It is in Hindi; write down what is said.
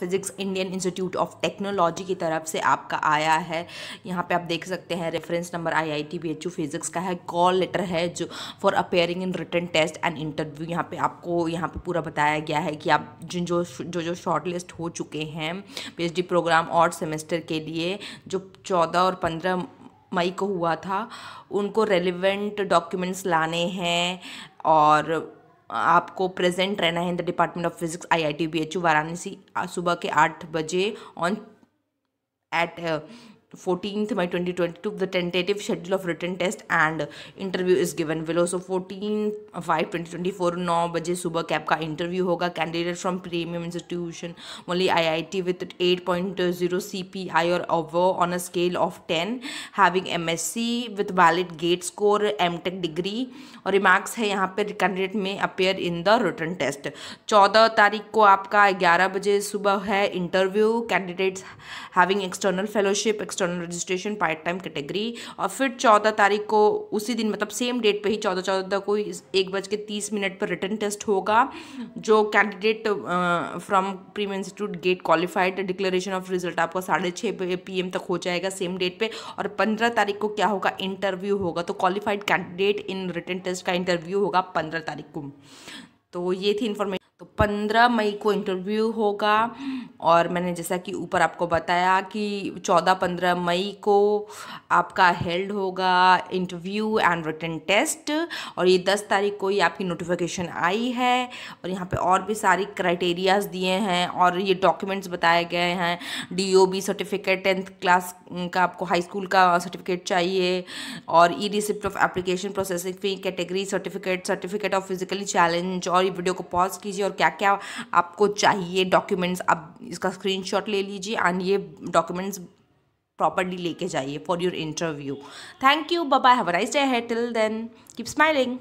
physics Indian Institute of Technology की तरफ से आपका आया है यहाँ पे आप देख सकते हैं reference number I I T B H U physics का है कॉल लेटर है जो for appearing in written test and interview यहाँ पे आपको यहाँ पे पूरा बताया गया है कि आप जिन जो जो जो शॉर्ट लिस्ट हो चुके हैं पी प्रोग्राम और सेमेस्टर के लिए जो चौदह और पंद्रह मई को हुआ था उनको रेलिवेंट डॉक्यूमेंट्स लाने हैं और आपको प्रेजेंट रहना है in the department of physics I I T B H U Varanasi सुबह के आठ बजे on at 14th May 2022 the tentative schedule of written test and interview is given below so 14 5 2024 9 बजे सुबह कैब का इंटरव्यू होगा candidate from premium institution I only IIT with 8.0 CPI और above on a scale of ten having M S C with valid GATE score M tech degree और रिमार्क्स है यहाँ पर candidate may appear in the written test चौदह तारीख को आपका ग्यारह बजे सुबह है interview candidates having external fellowship external registration part time category और फिर चौदह तारीख को उसी दिन मतलब सेम डेट पे ही चौदह चौदह को एक बज के तीस मिनट पर रिटर्न टेस्ट होगा जो candidate from premium institute GATE qualified declaration of result आपका साढ़े छः पी एम तक हो जाएगा सेम डेट पर और पंद्रह तारीख को क्या होगा इंटरव्यू होगा तो qualified candidate in written test का इंटरव्यू होगा पंद्रह तारीख को तो ये थी इन्फॉर्मेशन तो पंद्रह मई को इंटरव्यू होगा और मैंने जैसा कि ऊपर आपको बताया कि 14-15 मई को आपका हेल्ड होगा इंटरव्यू एंड रिटर्न टेस्ट और ये 10 तारीख को ही आपकी नोटिफिकेशन आई है और यहाँ पे और भी सारी क्राइटेरियाज दिए हैं और ये डॉक्यूमेंट्स बताए गए हैं डीओबी सर्टिफिकेट टेंथ क्लास का आपको हाई स्कूल का सर्टिफिकेट चाहिए और e receipt of application processing fee category certificate certificate of physically challenge और ये वीडियो को पॉज कीजिए और क्या क्या आपको चाहिए डॉक्यूमेंट्स आप इसका स्क्रीनशॉट ले लीजिए एंड ये डॉक्यूमेंट्स प्रॉपरली लेके जाइए for your interview thank you bye have a nice day है टिल देन कीप स्माइलिंग